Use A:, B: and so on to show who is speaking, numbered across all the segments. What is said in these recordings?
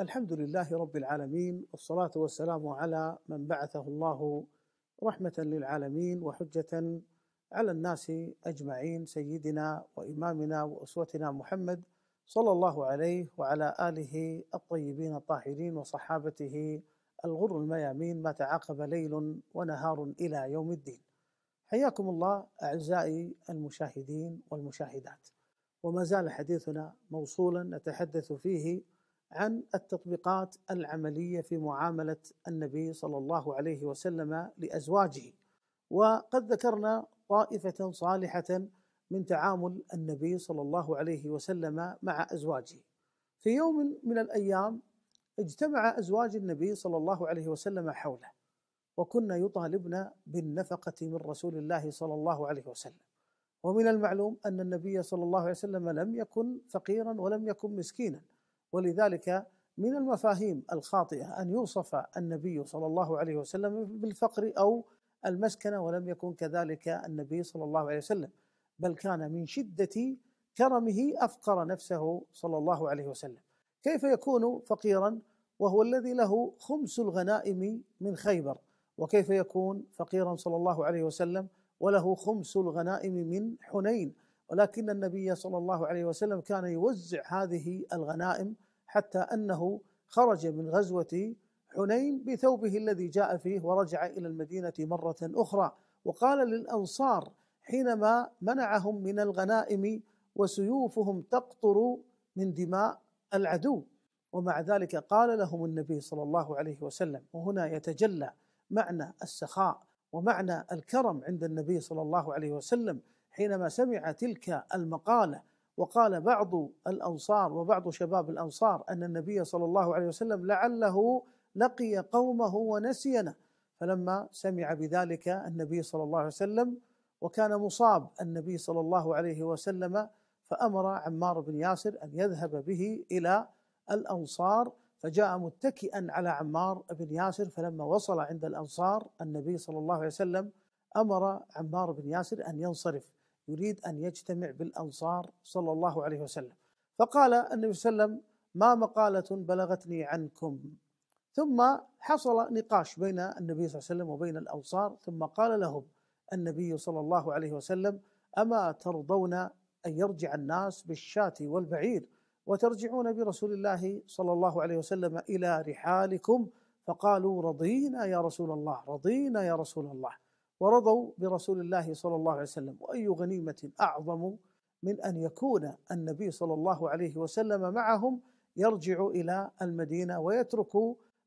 A: الحمد لله رب العالمين والصلاة والسلام على من بعثه الله رحمة للعالمين وحجة على الناس أجمعين سيدنا وإمامنا وأسوتنا محمد صلى الله عليه وعلى آله الطيبين الطاهرين وصحابته الغر الميامين ما تعاقب ليل ونهار إلى يوم الدين حياكم الله أعزائي المشاهدين والمشاهدات وما زال حديثنا موصولا نتحدث فيه عن التطبيقات العمليه في معامله النبي صلى الله عليه وسلم لازواجه وقد ذكرنا طائفه صالحه من تعامل النبي صلى الله عليه وسلم مع ازواجه في يوم من الايام اجتمع ازواج النبي صلى الله عليه وسلم حوله وكنا يطالبن بالنفقه من رسول الله صلى الله عليه وسلم ومن المعلوم ان النبي صلى الله عليه وسلم لم يكن فقيرا ولم يكن مسكينا ولذلك من المفاهيم الخاطئه ان يوصف النبي صلى الله عليه وسلم بالفقر او المسكنه ولم يكن كذلك النبي صلى الله عليه وسلم بل كان من شده كرمه افقر نفسه صلى الله عليه وسلم كيف يكون فقيرا وهو الذي له خمس الغنائم من خيبر وكيف يكون فقيرا صلى الله عليه وسلم وله خمس الغنائم من حنين ولكن النبي صلى الله عليه وسلم كان يوزع هذه الغنائم حتى انه خرج من غزوه حنين بثوبه الذي جاء فيه ورجع الى المدينه مره اخرى وقال للانصار حينما منعهم من الغنائم وسيوفهم تقطر من دماء العدو ومع ذلك قال لهم النبي صلى الله عليه وسلم وهنا يتجلى معنى السخاء ومعنى الكرم عند النبي صلى الله عليه وسلم حينما سمع تلك المقاله وقال بعض الأنصار وبعض شباب الأنصار أن النبي صلى الله عليه وسلم لعله لقي قومه ونسينا فلما سمع بذلك النبي صلى الله عليه وسلم وكان مصاب النبي صلى الله عليه وسلم فأمر عمار بن ياسر أن يذهب به إلى الأنصار فجاء متكئا على عمار بن ياسر فلما وصل عند الأنصار النبي صلى الله عليه وسلم أمر عمار بن ياسر أن ينصرف يريد أن يجتمع بالأنصار صلى الله عليه وسلم فقال النبي صلى الله عليه وسلم ما مقالة بلغتني عنكم ثم حصل نقاش بين النبي صلى الله عليه وسلم وبين الأنصار ثم قال لهم النبي صلى الله عليه وسلم أما ترضون أن يرجع الناس بالشاة والبعير وترجعون برسول الله صلى الله عليه وسلم إلى رحالكم فقالوا رضينا يا رسول الله رضينا يا رسول الله ورضوا برسول الله صلى الله عليه وسلم واي غنيمه اعظم من ان يكون النبي صلى الله عليه وسلم معهم يرجع الى المدينه ويترك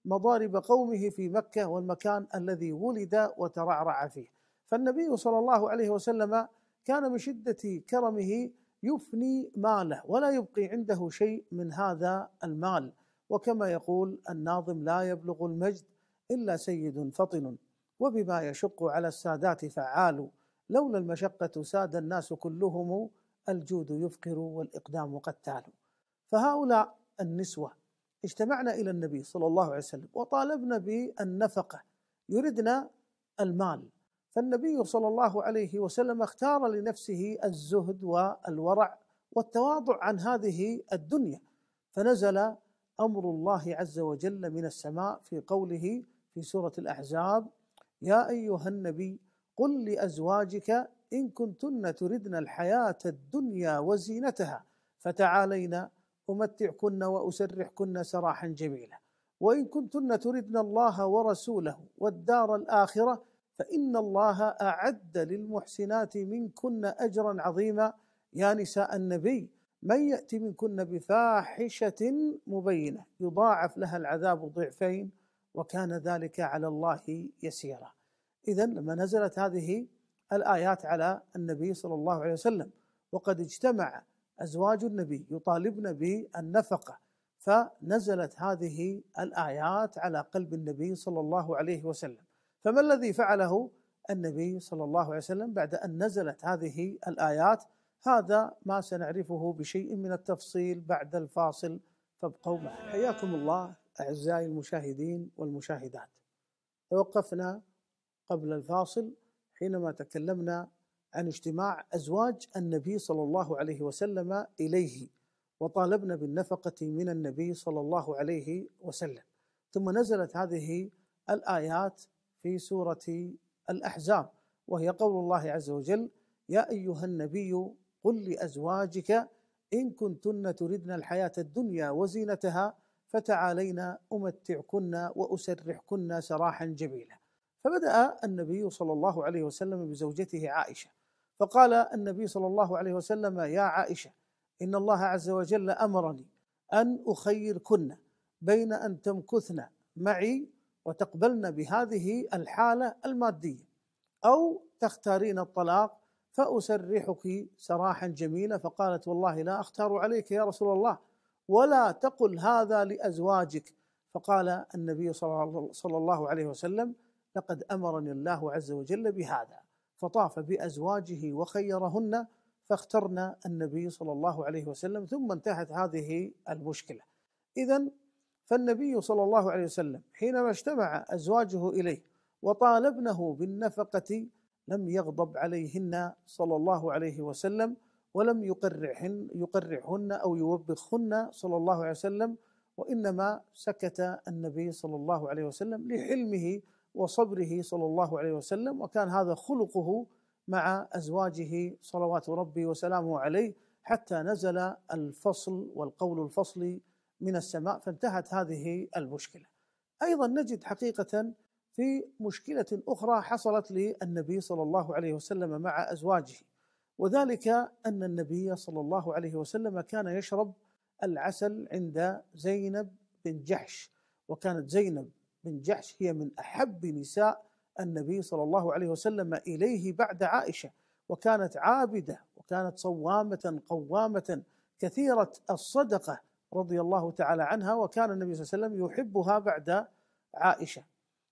A: مضارب قومه في مكه والمكان الذي ولد وترعرع فيه فالنبي صلى الله عليه وسلم كان من شده كرمه يفني ماله ولا يبقي عنده شيء من هذا المال وكما يقول الناظم لا يبلغ المجد الا سيد فطن وبما يشق على السادات فعال لولا المشقة ساد الناس كلهم الجود يفقر والإقدام قتال فهؤلاء النسوة اجتمعنا إلى النبي صلى الله عليه وسلم وطالبنا بالنفقة يردنا المال فالنبي صلى الله عليه وسلم اختار لنفسه الزهد والورع والتواضع عن هذه الدنيا فنزل امر الله عز وجل من السماء في قوله في سوره الاحزاب يا ايها النبي قل لازواجك ان كنتن تردن الحياه الدنيا وزينتها فتعالينا امتعكن واسرحكن سراحا جميلا وان كنتن تردن الله ورسوله والدار الاخره فان الله اعد للمحسنات منكن اجرا عظيما يا نساء النبي من ياتي منكن بفاحشه مبينه يضاعف لها العذاب ضعفين وكان ذلك على الله يسيرا إذا لما نزلت هذه الآيات على النبي صلى الله عليه وسلم وقد اجتمع أزواج النبي يطالبن بالنفقة فنزلت هذه الآيات على قلب النبي صلى الله عليه وسلم فما الذي فعله النبي صلى الله عليه وسلم بعد أن نزلت هذه الآيات هذا ما سنعرفه بشيء من التفصيل بعد الفاصل فابقوا معنا حياكم الله أعزائي المشاهدين والمشاهدات توقفنا قبل الفاصل حينما تكلمنا عن اجتماع أزواج النبي صلى الله عليه وسلم إليه وطالبنا بالنفقة من النبي صلى الله عليه وسلم ثم نزلت هذه الآيات في سورة الأحزاب وهي قول الله عز وجل يا أيها النبي قل لأزواجك إن كنتن تردن الحياة الدنيا وزينتها فتعالينا امتعكن واسرحكن سراحا جميلا فبدا النبي صلى الله عليه وسلم بزوجته عائشه فقال النبي صلى الله عليه وسلم يا عائشه ان الله عز وجل امرني ان اخيركن بين ان تمكثن معي وتقبلن بهذه الحاله الماديه او تختارين الطلاق فاسرحك سراحا جميلا فقالت والله لا اختار عليك يا رسول الله ولا تقل هذا لازواجك فقال النبي صلى الله عليه وسلم لقد امرني الله عز وجل بهذا فطاف بازواجه وخيرهن فاخترنا النبي صلى الله عليه وسلم ثم انتهت هذه المشكله اذا فالنبي صلى الله عليه وسلم حينما اجتمع ازواجه اليه وطالبنه بالنفقه لم يغضب عليهن صلى الله عليه وسلم ولم يقرعهن يقرعهن او يوبخهن صلى الله عليه وسلم وانما سكت النبي صلى الله عليه وسلم لحلمه وصبره صلى الله عليه وسلم وكان هذا خلقه مع ازواجه صلوات ربي وسلامه عليه حتى نزل الفصل والقول الفصلي من السماء فانتهت هذه المشكله. ايضا نجد حقيقه في مشكله اخرى حصلت للنبي صلى الله عليه وسلم مع ازواجه وذلك ان النبي صلى الله عليه وسلم كان يشرب العسل عند زينب بن جحش وكانت زينب بن جحش هي من احب نساء النبي صلى الله عليه وسلم اليه بعد عائشه وكانت عابده وكانت صوامه قوامه كثيره الصدقه رضي الله تعالى عنها وكان النبي صلى الله عليه وسلم يحبها بعد عائشه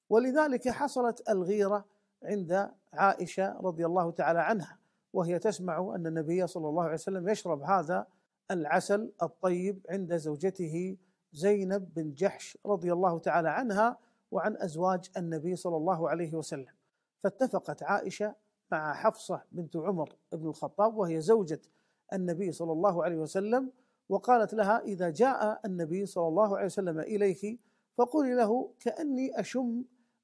A: ولذلك حصلت الغيره عند عائشه رضي الله تعالى عنها وهي تسمع أن النبي صلى الله عليه وسلم يشرب هذا العسل الطيب عند زوجته زينب بن جحش رضي الله تعالى عنها وعن أزواج النبي صلى الله عليه وسلم فاتفقت عائشة مع حفصة بنت عمر بن الخطاب وهي زوجة النبي صلى الله عليه وسلم وقالت لها إذا جاء النبي صلى الله عليه وسلم إليك فقولي له كأني أشم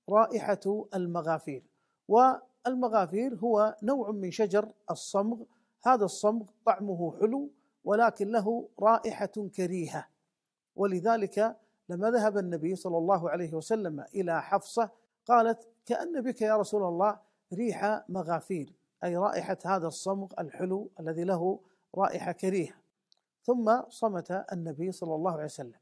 A: رائحة المغافير و المغافير هو نوع من شجر الصمغ هذا الصمغ طعمه حلو ولكن له رائحه كريهه ولذلك لما ذهب النبي صلى الله عليه وسلم الى حفصه قالت كان بك يا رسول الله ريح مغافير اي رائحه هذا الصمغ الحلو الذي له رائحه كريهه ثم صمت النبي صلى الله عليه وسلم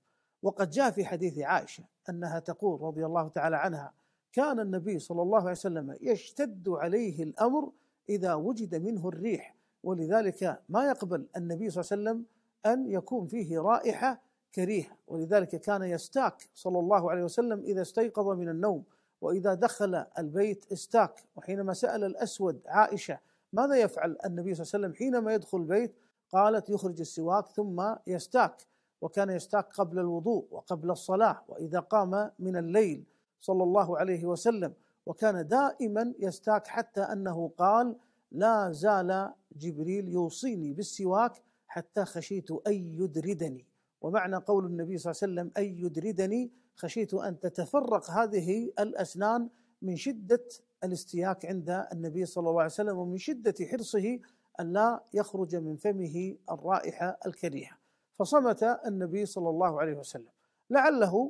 A: وقد جاء في حديث عائشه انها تقول رضي الله تعالى عنها كان النبي صلى الله عليه وسلم يشتد عليه الامر اذا وجد منه الريح ولذلك ما يقبل النبي صلى الله عليه وسلم ان يكون فيه رائحه كريهه ولذلك كان يستاك صلى الله عليه وسلم اذا استيقظ من النوم واذا دخل البيت استاك وحينما سال الاسود عائشه ماذا يفعل النبي صلى الله عليه وسلم حينما يدخل البيت قالت يخرج السواك ثم يستاك وكان يستاك قبل الوضوء وقبل الصلاه واذا قام من الليل صلى الله عليه وسلم وكان دائما يستاك حتى انه قال لا زال جبريل يوصيني بالسواك حتى خشيت ان يدردني ومعنى قول النبي صلى الله عليه وسلم ان يدردني خشيت ان تتفرق هذه الاسنان من شده الاستياك عند النبي صلى الله عليه وسلم ومن شده حرصه ان لا يخرج من فمه الرائحه الكريهه فصمت النبي صلى الله عليه وسلم لعله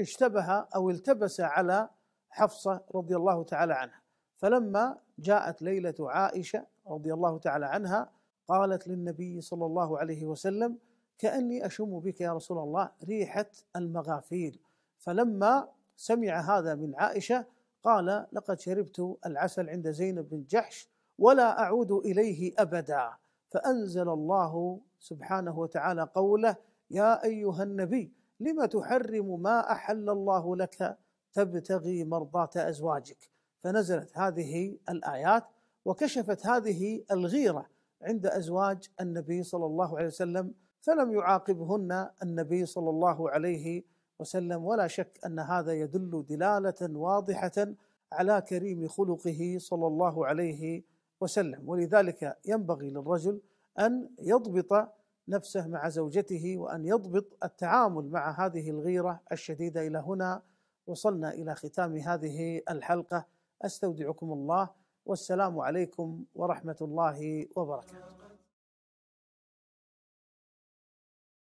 A: اشتبه او التبس على حفصه رضي الله تعالى عنها فلما جاءت ليله عائشه رضي الله تعالى عنها قالت للنبي صلى الله عليه وسلم كاني اشم بك يا رسول الله ريحه المغافير فلما سمع هذا من عائشه قال لقد شربت العسل عند زينب بن جحش ولا اعود اليه ابدا فانزل الله سبحانه وتعالى قوله يا ايها النبي لما تحرم ما أحل الله لك تبتغي مرضاة أزواجك فنزلت هذه الآيات وكشفت هذه الغيرة عند أزواج النبي صلى الله عليه وسلم فلم يعاقبهن النبي صلى الله عليه وسلم ولا شك أن هذا يدل دلالة واضحة على كريم خلقه صلى الله عليه وسلم ولذلك ينبغي للرجل أن يضبط نفسه مع زوجته وان يضبط التعامل مع هذه الغيره الشديده الى هنا وصلنا الى ختام هذه الحلقه استودعكم الله والسلام عليكم ورحمه الله وبركاته